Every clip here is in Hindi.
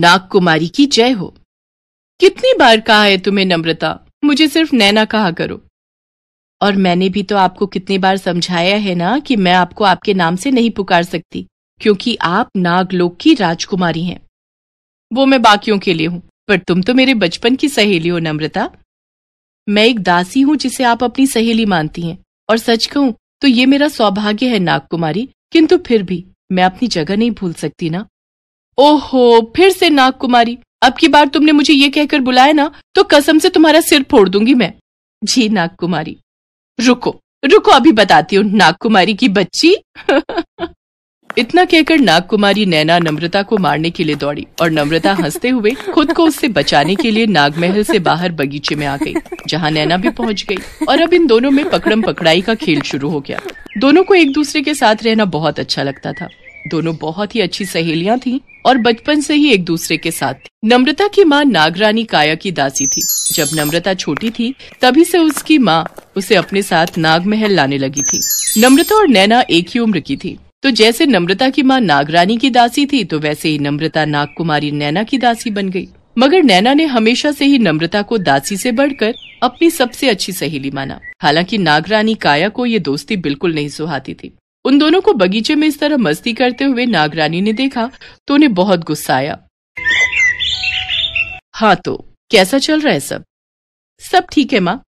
नागकुमारी की जय हो कितनी बार कहा है तुम्हें नम्रता मुझे सिर्फ नैना कहा करो और मैंने भी तो आपको कितनी बार समझाया है ना कि मैं आपको आपके नाम से नहीं पुकार सकती क्योंकि आप नागलोक की राजकुमारी हैं वो मैं बाकियों के लिए हूं पर तुम तो मेरे बचपन की सहेली हो नम्रता मैं एक दासी हूं जिसे आप अपनी सहेली मानती हैं और सच कहूं तो ये मेरा सौभाग्य है नागकुमारी किंतु फिर भी मैं अपनी जगह नहीं भूल सकती ना ओहो फिर से नाग कुमारी अब की बार तुमने मुझे ये कहकर बुलाया ना तो कसम से तुम्हारा सिर फोड़ दूंगी मैं जी नाग कुमारी रुको रुको अभी बताती हूँ नाग कुमारी की बच्ची इतना कहकर नाग कुमारी नैना नम्रता को मारने के लिए दौड़ी और नम्रता हंसते हुए खुद को उससे बचाने के लिए नागमहल से बाहर बगीचे में आ गई जहां नैना भी पहुंच गई और अब इन दोनों में पकड़म पकड़ाई का खेल शुरू हो गया दोनों को एक दूसरे के साथ रहना बहुत अच्छा लगता था दोनों बहुत ही अच्छी सहेलियां थीं और बचपन से ही एक दूसरे के साथ थी नम्रता की माँ नागरानी काया की दासी थी जब नम्रता छोटी थी तभी से उसकी माँ उसे अपने साथ नाग महल लाने लगी थी नम्रता और नैना एक ही उम्र की थी तो जैसे नम्रता की माँ नागरानी की दासी थी तो वैसे ही नम्रता नागकुमारी नैना की दासी बन गई मगर नैना ने हमेशा से ही नम्रता को दासी से बढ़कर अपनी सबसे अच्छी सहेली माना हालांकि नागरानी काया को ये दोस्ती बिल्कुल नहीं सुहाती थी उन दोनों को बगीचे में इस तरह मस्ती करते हुए नागरानी ने देखा तो उन्हें बहुत गुस्सा आया हाँ तो कैसा चल रहा है सब सब ठीक है माँ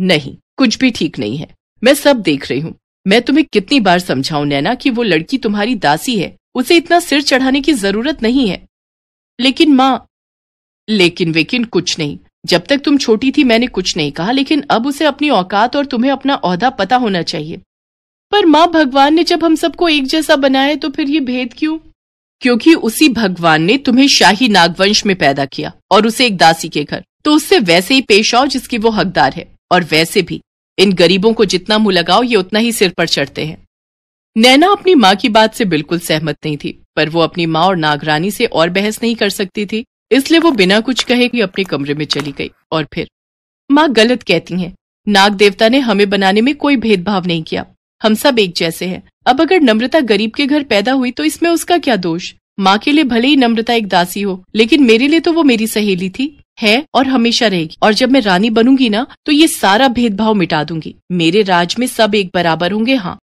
नहीं कुछ भी ठीक नहीं है मैं सब देख रही हूँ मैं तुम्हें कितनी बार समझाऊ नैना कि वो लड़की तुम्हारी दासी है उसे इतना सिर चढ़ाने की जरूरत नहीं है लेकिन माँ लेकिन वेकिन कुछ नहीं जब तक तुम छोटी थी मैंने कुछ नहीं कहा लेकिन अब उसे अपनी औकात और तुम्हें अपना पता होना चाहिए पर माँ भगवान ने जब हम सबको एक जैसा बनाया तो फिर ये भेद क्यों क्योंकि उसी भगवान ने तुम्हें शाही नागवंश में पैदा किया और उसे एक दासी के घर तो उससे वैसे ही पेश आओ जिसकी वो हकदार है और वैसे भी इन गरीबों को जितना मुंह लगाओ ये उतना ही सिर पर चढ़ते हैं नैना अपनी माँ की बात से बिल्कुल सहमत नहीं थी पर वो अपनी माँ और नागरानी से और बहस नहीं कर सकती थी इसलिए वो बिना कुछ कहे कि अपने कमरे में चली गई और फिर माँ गलत कहती हैं नाग देवता ने हमें बनाने में कोई भेदभाव नहीं किया हम सब एक जैसे हैं अब अगर नम्रता गरीब के घर पैदा हुई तो इसमें उसका क्या दोष माँ के लिए भले ही नम्रता एक दासी हो लेकिन मेरे लिए तो वो मेरी सहेली थी है और हमेशा रहेगी और जब मैं रानी बनूंगी ना तो ये सारा भेदभाव मिटा दूंगी मेरे राज में सब एक बराबर होंगे हाँ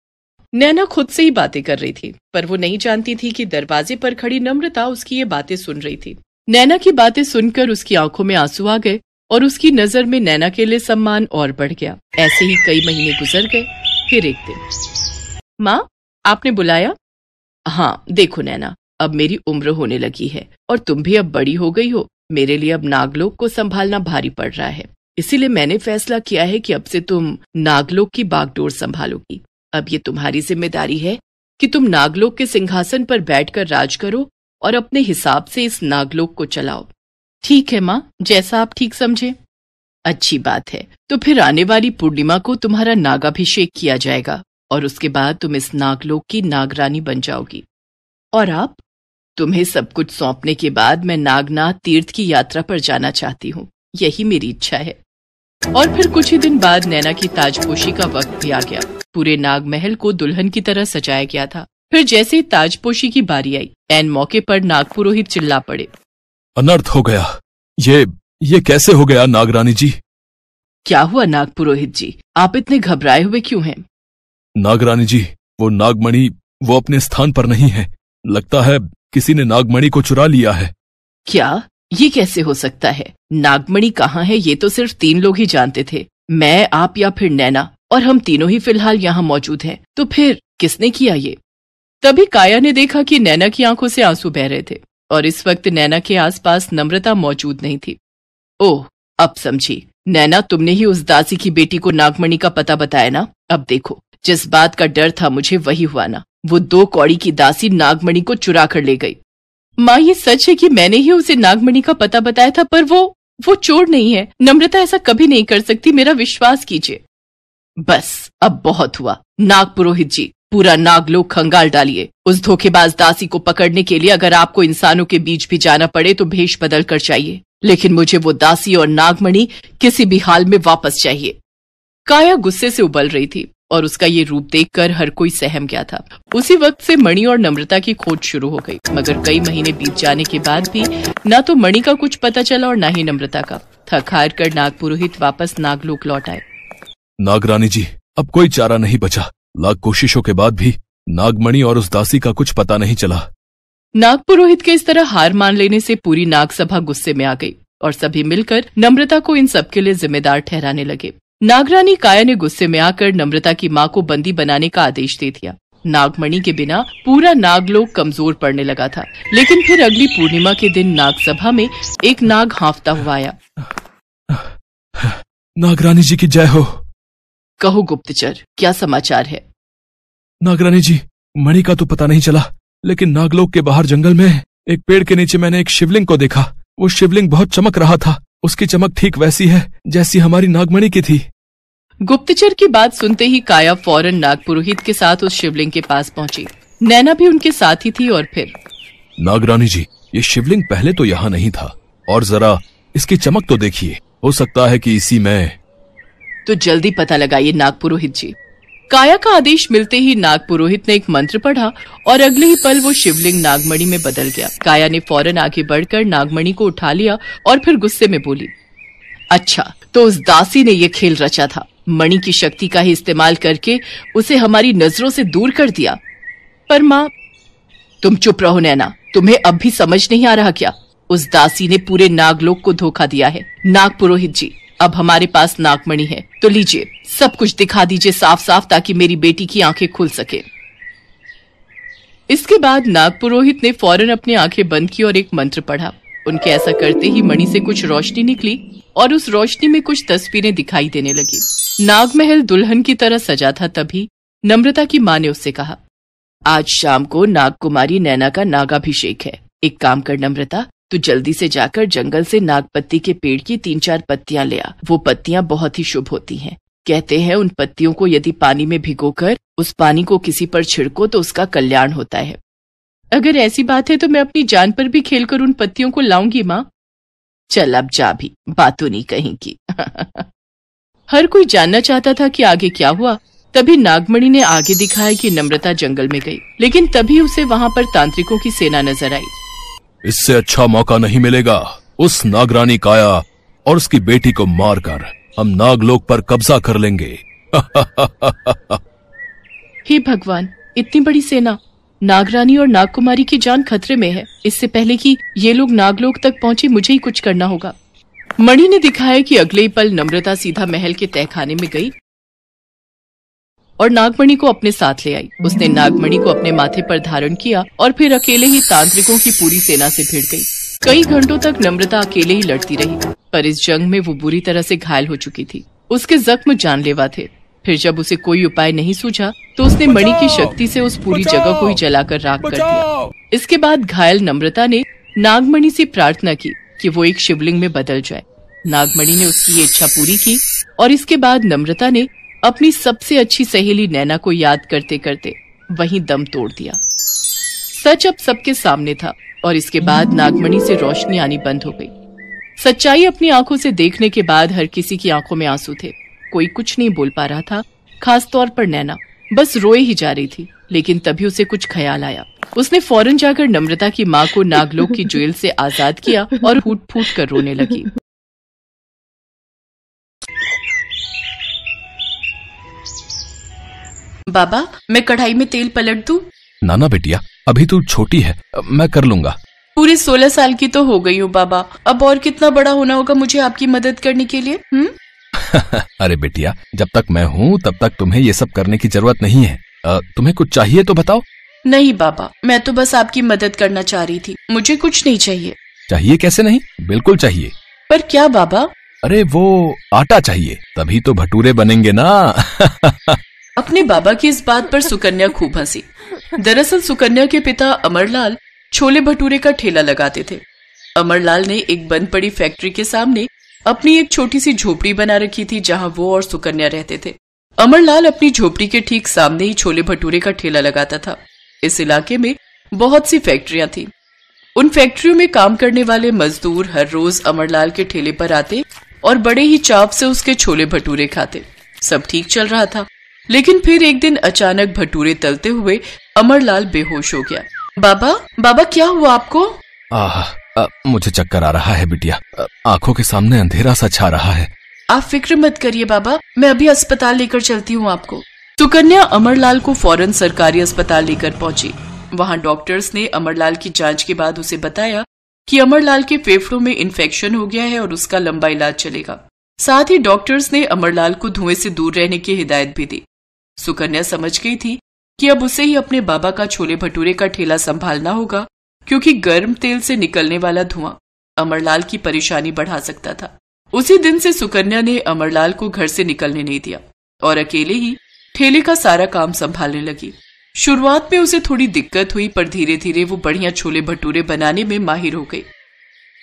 नैना खुद से ही बातें कर रही थी पर वो नहीं जानती थी कि दरवाजे पर खड़ी नम्रता उसकी ये बातें सुन रही थी नैना की बातें सुनकर उसकी आंखों में आंसू आ गए और उसकी नजर में नैना के लिए सम्मान और बढ़ गया ऐसे ही कई महीने गुजर गए फिर एक दिन माँ आपने बुलाया हाँ देखो नैना अब मेरी उम्र होने लगी है और तुम भी अब बड़ी हो गई हो मेरे लिए अब नागलोक को संभालना भारी पड़ रहा है इसीलिए मैंने फैसला किया है कि अब से तुम नागलोक की बागडोर संभालोगी अब ये तुम्हारी जिम्मेदारी है कि तुम नागलोक के सिंहासन पर बैठकर राज करो और अपने हिसाब से इस नागलोक को चलाओ ठीक है माँ जैसा आप ठीक समझे अच्छी बात है तो फिर आने वाली पूर्णिमा को तुम्हारा नागाभिषेक किया जाएगा और उसके बाद तुम इस नागलोक की नागरानी बन जाओगी और आप तुम्हें सब कुछ सौंपने के बाद मैं नागनाथ तीर्थ की यात्रा पर जाना चाहती हूँ यही मेरी इच्छा है और फिर कुछ ही दिन बाद नैना की ताजपोशी का वक्त भी आ गया पूरे नागमहल को दुल्हन की तरह सजाया गया था फिर जैसे ही ताजपोशी की बारी आई एन मौके पर नागपुरोहित चिल्ला पड़े अनर्थ हो गया ये ये कैसे हो गया नागरानी जी क्या हुआ नाग पुरोहित जी आप इतने घबराए हुए क्यों हैं नागरानी जी वो नागमणि वो अपने स्थान पर नहीं है लगता है किसी ने नागमणि को चुरा लिया है क्या ये कैसे हो सकता है नागमणि कहाँ है ये तो सिर्फ तीन लोग ही जानते थे मैं आप या फिर नैना और हम तीनों ही फिलहाल यहाँ मौजूद हैं तो फिर किसने किया ये तभी काया ने देखा कि नैना की आंखों से आंसू बह रहे थे और इस वक्त नैना के आसपास नम्रता मौजूद नहीं थी ओह अब समझी नैना तुमने ही उस दासी की बेटी को नागमणि का पता बताया ना अब देखो जिस बात का डर था मुझे वही हुआ ना वो दो कौड़ी की दासी नागमणि को चुरा कर ले गई माँ ये सच है कि मैंने ही उसे नागमणि का पता बताया था पर वो वो चोर नहीं है नम्रता ऐसा कभी नहीं कर सकती मेरा विश्वास कीजिए बस अब बहुत हुआ नाग पुरोहित जी पूरा नागलोक खंगाल डालिए उस धोखेबाज दासी को पकड़ने के लिए अगर आपको इंसानों के बीच भी जाना पड़े तो भेष बदल कर चाहिए लेकिन मुझे वो दासी और नागमणि किसी भी हाल में वापस चाहिए काया गुस्से से उबल रही थी और उसका ये रूप देखकर हर कोई सहम गया था उसी वक्त से मणि और नम्रता की खोज शुरू हो गई मगर कई महीने बीत जाने के बाद भी ना तो मणि का कुछ पता चला और ना ही नम्रता का थक हार कर नागपुरोहित वापस नागलोक लौट आए नागरानी जी अब कोई चारा नहीं बचा लाख कोशिशों के बाद भी नागमणि और उस दासी का कुछ पता नहीं चला नाग पुरोहित के इस तरह हार मान लेने से पूरी नाग सभा गुस्से में आ गई और सभी मिलकर नम्रता को इन सबके लिए जिम्मेदार ठहराने लगे नागरानी काया ने गुस्से में आकर नम्रता की माँ को बंदी बनाने का आदेश दे दिया नागमणि के बिना पूरा नागलोक कमजोर पड़ने लगा था लेकिन फिर अगली पूर्णिमा के दिन नाग सभा में एक नाग हाफता हुआ आया नागरानी जी की जय हो कहो गुप्तचर क्या समाचार है नागरानी जी मणि का तो पता नहीं चला लेकिन नागलोक के बाहर जंगल में एक पेड़ के नीचे मैंने एक शिवलिंग को देखा वो शिवलिंग बहुत चमक रहा था उसकी चमक ठीक वैसी है जैसी हमारी नागमणि की थी गुप्तचर की बात सुनते ही काया फौरन नागपुरोहित के साथ उस शिवलिंग के पास पहुंची नैना भी उनके साथ ही थी और फिर नागरानी जी ये शिवलिंग पहले तो यहाँ नहीं था और जरा इसकी चमक तो देखिए हो सकता है कि इसी में तो जल्दी पता लगाइए नागपुरोहित जी काया का आदेश मिलते ही नाग पुरोहित ने एक मंत्र पढ़ा और अगले ही पल वो शिवलिंग नागमणि में बदल गया काया ने फौरन आगे बढ़कर नागमणि को उठा लिया और फिर गुस्से में बोली अच्छा तो उस दासी ने ये खेल रचा था मणि की शक्ति का ही इस्तेमाल करके उसे हमारी नजरों से दूर कर दिया पर माँ तुम चुप रहो नैना तुम्हें अब भी समझ नहीं आ रहा क्या उस दासी ने पूरे नागलोक को धोखा दिया है नाग पुरोहित जी अब हमारे पास नागमणि है तो लीजिए सब कुछ दिखा दीजिए साफ साफ ताकि मेरी बेटी की आंखें खुल सके इसके बाद नागपुरोहित ने फौरन अपनी आंखें बंद की और एक मंत्र पढ़ा उनके ऐसा करते ही मणि से कुछ रोशनी निकली और उस रोशनी में कुछ तस्वीरें दिखाई देने लगी नागमहल दुल्हन की तरह सजा था तभी नम्रता की माँ ने उससे कहा आज शाम को नाग कुमारी नैना का नागाभिषेक है एक काम कर नम्रता तो जल्दी से जाकर जंगल से नागपत्ती के पेड़ की तीन चार पत्तियां लिया वो पत्तियां बहुत ही शुभ होती हैं कहते हैं उन पत्तियों को यदि पानी में भिगोकर उस पानी को किसी पर छिड़को तो उसका कल्याण होता है अगर ऐसी बात है तो मैं अपनी जान पर भी खेलकर उन पत्तियों को लाऊंगी माँ चल अब जा भी बातों नहीं कहीं की हर कोई जानना चाहता था कि आगे क्या हुआ तभी नागमणि ने आगे दिखाया कि नम्रता जंगल में गई लेकिन तभी उसे वहां पर तांत्रिकों की सेना नजर आई इससे अच्छा मौका नहीं मिलेगा उस नागरानी काया और उसकी बेटी को मारकर हम नागलोक पर कब्जा कर लेंगे हे भगवान इतनी बड़ी सेना नागरानी और नागकुमारी की जान खतरे में है इससे पहले कि ये लोग नागलोक तक पहुंचे मुझे ही कुछ करना होगा मणि ने दिखाया कि अगले ही पल नम्रता सीधा महल के तहखाने में गई और नागमणि को अपने साथ ले आई उसने नागमणि को अपने माथे पर धारण किया और फिर अकेले ही तांत्रिकों की पूरी सेना से भिड़ गई कई घंटों तक नम्रता अकेले ही लड़ती रही पर इस जंग में वो बुरी तरह से घायल हो चुकी थी उसके जख्म जानलेवा थे फिर जब उसे कोई उपाय नहीं सूझा तो उसने मणि की शक्ति से उस पूरी जगह को ही कर राख कर दिया इसके बाद घायल नम्रता ने नागमणि से प्रार्थना की कि वो एक शिवलिंग में बदल जाए नागमणि ने उसकी इच्छा पूरी की और इसके बाद नम्रता ने अपनी सबसे अच्छी सहेली नैना को याद करते करते वहीं दम तोड़ दिया सच अब सबके सामने था और इसके बाद नागमणि से रोशनी आनी बंद हो गई सच्चाई अपनी आंखों से देखने के बाद हर किसी की आंखों में आंसू थे कोई कुछ नहीं बोल पा रहा था खास तौर पर नैना बस रोए ही जा रही थी लेकिन तभी उसे कुछ ख्याल आया उसने फौरन जाकर नम्रता की माँ को नागलोक की जेल से आजाद किया और फूट फूट कर रोने लगी बाबा मैं कढ़ाई में तेल पलट दूं? नाना बेटिया अभी तू छोटी है मैं कर लूंगा पूरे सोलह साल की तो हो गई हूँ बाबा अब और कितना बड़ा होना होगा मुझे आपकी मदद करने के लिए हुँ? हम्म? अरे बेटिया जब तक मैं हूँ तब तक तुम्हें ये सब करने की जरूरत नहीं है तुम्हें कुछ चाहिए तो बताओ नहीं बाबा मैं तो बस आपकी मदद करना चाह रही थी मुझे कुछ नहीं चाहिए चाहिए कैसे नहीं बिल्कुल चाहिए पर क्या बाबा अरे वो आटा चाहिए तभी तो भटूरे बनेंगे ना अपने बाबा की इस बात पर सुकन्या खूब हंसी दरअसल सुकन्या के पिता अमरलाल छोले भटूरे का ठेला लगाते थे अमरलाल ने एक बंद पड़ी फैक्ट्री के सामने अपनी एक छोटी सी झोपड़ी बना रखी थी जहां वो और सुकन्या रहते थे अमरलाल अपनी झोपड़ी के ठीक सामने ही छोले भटूरे का ठेला लगाता था इस इलाके में बहुत सी फैक्ट्रियां थी उन फैक्ट्रियों में काम करने वाले मजदूर हर रोज अमरलाल के ठेले पर आते और बड़े ही चाप से उसके छोले भटूरे खाते सब ठीक चल रहा था लेकिन फिर एक दिन अचानक भटूरे तलते हुए अमरलाल बेहोश हो गया बाबा बाबा क्या हुआ आपको आह मुझे चक्कर आ रहा है बिटिया आंखों के सामने अंधेरा सा छा रहा है आप फिक्र मत करिए बाबा मैं अभी अस्पताल लेकर चलती हूँ आपको सुकन्या कन्या अमरलाल को फौरन सरकारी अस्पताल लेकर पहुँची वहाँ डॉक्टर्स ने अमरलाल की जांच के बाद उसे बताया कि अमरलाल के फेफड़ों में इन्फेक्शन हो गया है और उसका लंबा इलाज चलेगा साथ ही डॉक्टर्स ने अमरलाल को धुएं से दूर रहने की हिदायत भी दी सुकन्या समझ गई थी कि अब उसे ही अपने बाबा का छोले भटूरे का ठेला संभालना होगा क्योंकि गर्म तेल से निकलने वाला धुआं अमरलाल की परेशानी बढ़ा सकता था उसी दिन से सुकन्या ने अमरलाल को घर से निकलने नहीं दिया और अकेले ही ठेले का सारा काम संभालने लगी शुरुआत में उसे थोड़ी दिक्कत हुई पर धीरे धीरे वो बढ़िया छोले भटूरे बनाने में माहिर हो गई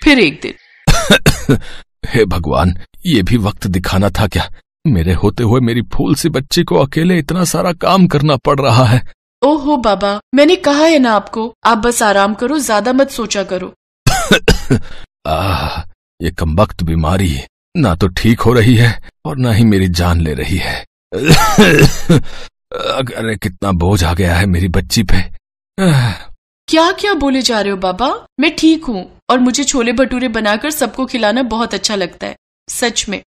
फिर एक दिन हे भगवान ये भी वक्त दिखाना था क्या मेरे होते हुए मेरी फूल सी बच्ची को अकेले इतना सारा काम करना पड़ रहा है ओहो बाबा मैंने कहा है ना आपको आप बस आराम करो ज्यादा मत सोचा करो आह ये कमबख्त बीमारी ना तो ठीक हो रही है और ना ही मेरी जान ले रही है अरे कितना बोझ आ गया है मेरी बच्ची पे क्या क्या बोले जा रहे हो बाबा मैं ठीक हूँ और मुझे छोले भटूरे बनाकर सबको खिलाना बहुत अच्छा लगता है सच में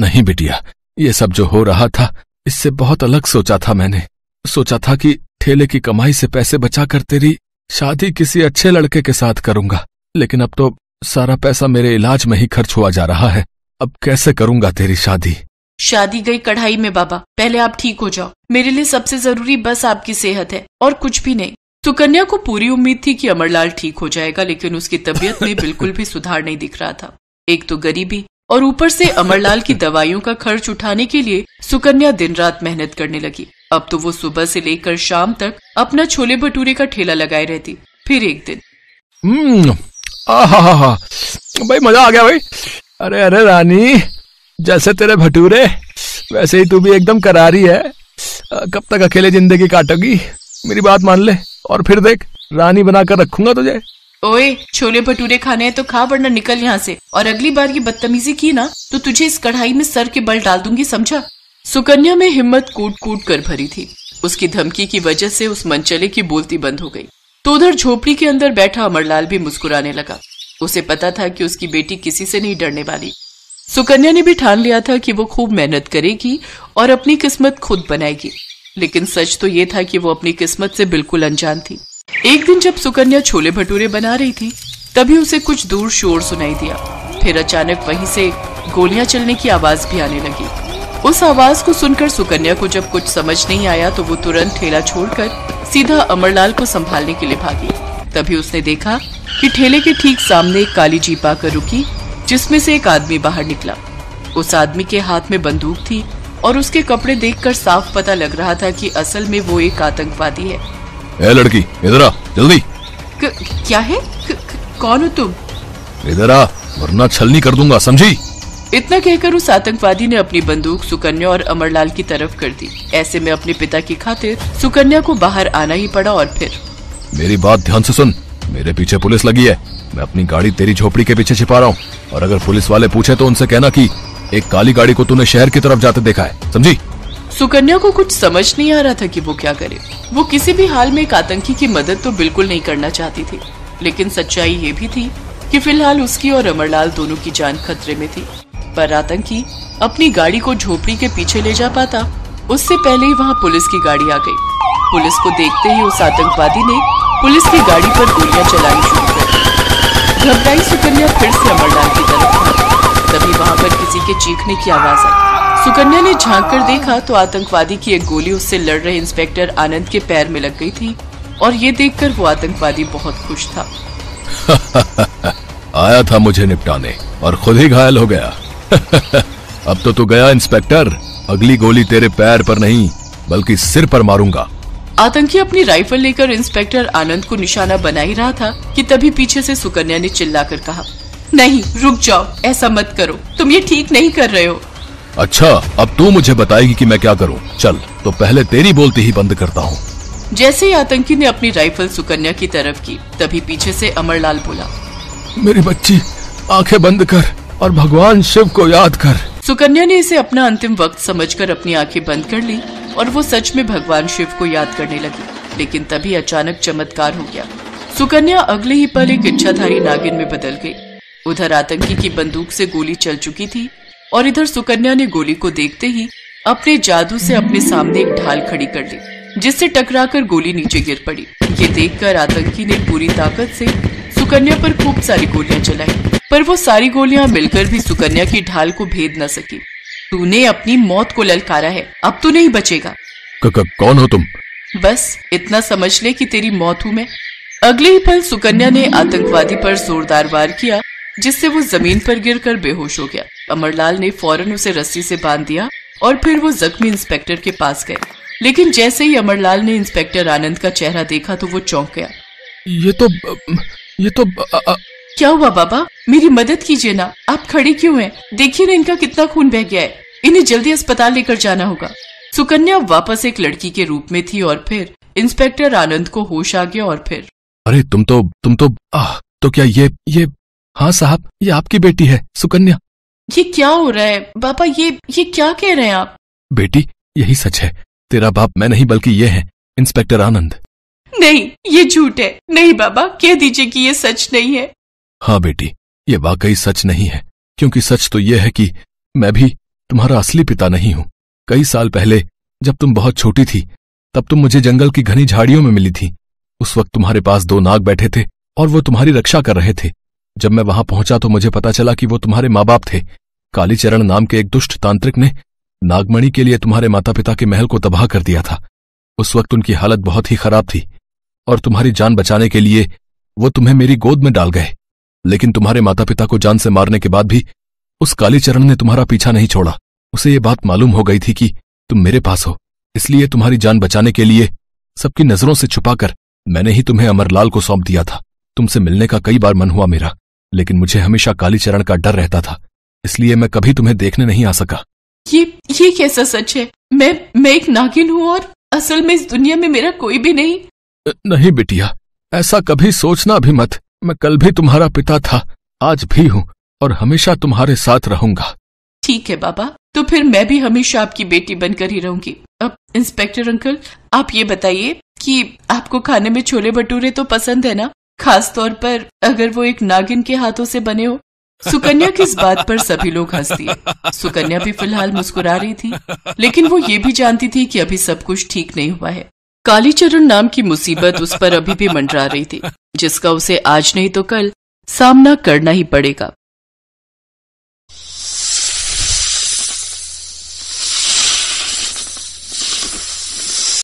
नहीं बिटिया ये सब जो हो रहा था इससे बहुत अलग सोचा था मैंने सोचा था कि ठेले की कमाई से पैसे बचा कर तेरी शादी किसी अच्छे लड़के के साथ करूंगा लेकिन अब तो सारा पैसा मेरे इलाज में ही खर्च हुआ जा रहा है अब कैसे करूंगा तेरी शादी शादी गई कढ़ाई में बाबा पहले आप ठीक हो जाओ मेरे लिए सबसे जरूरी बस आपकी सेहत है और कुछ भी नहीं सुकन्या तो को पूरी उम्मीद थी कि अमरलाल ठीक हो जाएगा लेकिन उसकी तबीयत में बिल्कुल भी सुधार नहीं दिख रहा था एक तो गरीबी और ऊपर से अमरलाल की दवाइयों का खर्च उठाने के लिए सुकन्या दिन रात मेहनत करने लगी अब तो वो सुबह से लेकर शाम तक अपना छोले भटूरे का ठेला लगाए रहती फिर एक दिन हम्म, आहा भाई मजा आ गया भाई अरे अरे रानी जैसे तेरे भटूरे वैसे ही तू भी एकदम करारी है कब तक अकेले जिंदगी काटोगी मेरी बात मान ले और फिर देख रानी बनाकर रखूंगा तुझे ओए छोले भटूरे खाने हैं तो खा वरना निकल यहाँ से और अगली बार ये बदतमीजी की ना तो तुझे इस कढ़ाई में सर के बल डाल दूंगी समझा सुकन्या में हिम्मत कूट कूट कर भरी थी उसकी धमकी की वजह से उस मनचले की बोलती बंद हो गई तो उधर झोपड़ी के अंदर बैठा अमरलाल भी मुस्कुराने लगा उसे पता था कि उसकी बेटी किसी से नहीं डरने वाली सुकन्या ने भी ठान लिया था कि वो खूब मेहनत करेगी और अपनी किस्मत खुद बनाएगी लेकिन सच तो ये था कि वो अपनी किस्मत से बिल्कुल अनजान थी एक दिन जब सुकन्या छोले भटूरे बना रही थी तभी उसे कुछ दूर शोर सुनाई दिया फिर अचानक वहीं से गोलियां चलने की आवाज भी आने लगी उस आवाज को सुनकर सुकन्या को जब कुछ समझ नहीं आया तो वो तुरंत ठेला छोड़कर सीधा अमरलाल को संभालने के लिए भागी तभी उसने देखा कि ठेले के ठीक सामने एक काली जीप आकर रुकी जिसमें से एक आदमी बाहर निकला उस आदमी के हाथ में बंदूक थी और उसके कपड़े देखकर साफ पता लग रहा था कि असल में वो एक आतंकवादी है ए लड़की इधर आ जल्दी क्या है क, कौन हो तुम इधर आ वरना छलनी कर दूंगा समझी इतना कहकर उस आतंकवादी ने अपनी बंदूक सुकन्या और अमरलाल की तरफ कर दी ऐसे में अपने पिता की खातिर सुकन्या को बाहर आना ही पड़ा और फिर मेरी बात ध्यान से सुन मेरे पीछे पुलिस लगी है मैं अपनी गाड़ी तेरी झोपड़ी के पीछे छिपा रहा हूँ और अगर पुलिस वाले पूछे तो उनसे कहना कि एक काली गाड़ी को तूने शहर की तरफ जाते देखा है समझी सुकन्या को कुछ समझ नहीं आ रहा था कि वो क्या करे वो किसी भी हाल में एक आतंकी की मदद तो बिल्कुल नहीं करना चाहती थी लेकिन सच्चाई ये भी थी कि फिलहाल उसकी और अमरलाल दोनों की जान खतरे में थी पर आतंकी अपनी गाड़ी को झोपड़ी के पीछे ले जा पाता उससे पहले ही वहाँ पुलिस की गाड़ी आ गई पुलिस को देखते ही उस आतंकवादी ने पुलिस की गाड़ी आरोप गोलियाँ चलानी शुरू कर घबराई सुकन्या फिर ऐसी अमरलाल की तरफ तभी वहाँ पर किसी के चीखने की आवाज आई सुकन्या ने झांक कर देखा तो आतंकवादी की एक गोली उससे लड़ रहे इंस्पेक्टर आनंद के पैर में लग गई थी और ये देखकर वो आतंकवादी बहुत खुश था आया था मुझे निपटाने और खुद ही घायल हो गया अब तो तू गया इंस्पेक्टर अगली गोली तेरे पैर पर नहीं बल्कि सिर पर मारूंगा आतंकी अपनी राइफल लेकर इंस्पेक्टर आनंद को निशाना बना ही रहा था कि तभी पीछे से सुकन्या ने चिल्लाकर कहा नहीं रुक जाओ ऐसा मत करो तुम ये ठीक नहीं कर रहे हो अच्छा अब तू मुझे बताएगी कि मैं क्या करूं। चल तो पहले तेरी बोलती ही बंद करता हूँ जैसे ही आतंकी ने अपनी राइफल सुकन्या की तरफ की तभी पीछे से अमरलाल बोला मेरी बच्ची आंखें बंद कर और भगवान शिव को याद कर सुकन्या ने इसे अपना अंतिम वक्त समझकर अपनी आंखें बंद कर ली और वो सच में भगवान शिव को याद करने लगी लेकिन तभी अचानक चमत्कार हो गया सुकन्या अगले ही पल एक इच्छाधारी नागिन में बदल गई उधर आतंकी की बंदूक से गोली चल चुकी थी और इधर सुकन्या ने गोली को देखते ही अपने जादू से अपने सामने एक ढाल खड़ी कर ली जिससे टकराकर गोली नीचे गिर पड़ी ये देखकर आतंकी ने पूरी ताकत से सुकन्या पर खूब सारी गोलियां चलाई पर वो सारी गोलियां मिलकर भी सुकन्या की ढाल को भेद न सकी तूने अपनी मौत को ललकारा है अब तू नहीं बचेगा कौन हो तुम बस इतना समझ ले कि तेरी मौत हूँ मैं अगले ही पल सुकन्या ने आतंकवादी पर जोरदार वार किया जिससे वो जमीन पर गिरकर बेहोश हो गया अमरलाल ने फौरन उसे रस्सी से बांध दिया और फिर वो जख्मी इंस्पेक्टर के पास गए लेकिन जैसे ही अमरलाल ने इंस्पेक्टर आनंद का चेहरा देखा तो वो चौंक गया ये तो ये तो आ... क्या हुआ बाबा मेरी मदद कीजिए ना आप खड़े क्यों हैं? देखिए ना इनका कितना खून बह गया है इन्हें जल्दी अस्पताल लेकर जाना होगा सुकन्या वापस एक लड़की के रूप में थी और फिर इंस्पेक्टर आनंद को होश आ गया और फिर अरे तुम तो तुम तो आ, तो क्या ये ये हाँ साहब ये आपकी बेटी है सुकन्या ये क्या हो रहा है बापा ये ये क्या कह रहे हैं आप बेटी यही सच है तेरा बाप मैं नहीं बल्कि ये है इंस्पेक्टर आनंद नहीं ये झूठ है नहीं बाबा कह दीजिए कि ये सच नहीं है हाँ बेटी ये वाकई सच नहीं है क्योंकि सच तो ये है कि मैं भी तुम्हारा असली पिता नहीं हूँ कई साल पहले जब तुम बहुत छोटी थी तब तुम मुझे जंगल की घनी झाड़ियों में मिली थी उस वक्त तुम्हारे पास दो नाग बैठे थे और वो तुम्हारी रक्षा कर रहे थे जब मैं वहां पहुंचा तो मुझे पता चला कि वो तुम्हारे माँ बाप थे कालीचरण नाम के एक दुष्ट तांत्रिक ने नागमणि के लिए तुम्हारे माता पिता के महल को तबाह कर दिया था उस वक्त उनकी हालत बहुत ही खराब थी और तुम्हारी जान बचाने के लिए वो तुम्हें मेरी गोद में डाल गए लेकिन तुम्हारे माता पिता को जान से मारने के बाद भी उस कालीचरण ने तुम्हारा पीछा नहीं छोड़ा उसे ये बात मालूम हो गई थी कि तुम मेरे पास हो इसलिए तुम्हारी जान बचाने के लिए सबकी नजरों से छुपाकर मैंने ही तुम्हें अमरलाल को सौंप दिया था तुमसे मिलने का कई बार मन हुआ मेरा लेकिन मुझे हमेशा कालीचरण का डर रहता था इसलिए मैं कभी तुम्हें देखने नहीं आ सका ये ये कैसा सच है मैं मैं एक नागिन हूँ और असल में इस दुनिया में मेरा कोई भी नहीं नहीं बिटिया ऐसा कभी सोचना भी मत मैं कल भी तुम्हारा पिता था आज भी हूँ और हमेशा तुम्हारे साथ रहूंगा ठीक है बाबा तो फिर मैं भी हमेशा आपकी बेटी बनकर ही रहूंगी अब इंस्पेक्टर अंकल आप ये बताइए कि आपको खाने में छोले भटूरे तो पसंद है ना खासतौर पर अगर वो एक नागिन के हाथों से बने हो सुकन्या की इस बात पर सभी लोग हंस दिए सुकन्या भी फिलहाल मुस्कुरा रही थी लेकिन वो ये भी जानती थी कि अभी सब कुछ ठीक नहीं हुआ है कालीचरण नाम की मुसीबत उस पर अभी भी मंडरा रही थी जिसका उसे आज नहीं तो कल सामना करना ही पड़ेगा